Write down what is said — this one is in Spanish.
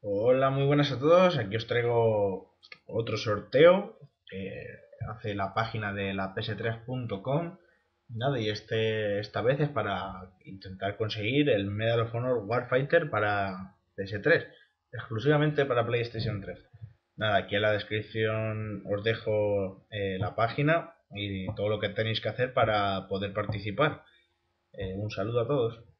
Hola, muy buenas a todos. Aquí os traigo otro sorteo que hace la página de la ps3.com. Nada, y este, esta vez es para intentar conseguir el Medal of Honor Warfighter para PS3, exclusivamente para PlayStation 3. Nada, aquí en la descripción os dejo eh, la página y todo lo que tenéis que hacer para poder participar. Eh, un saludo a todos.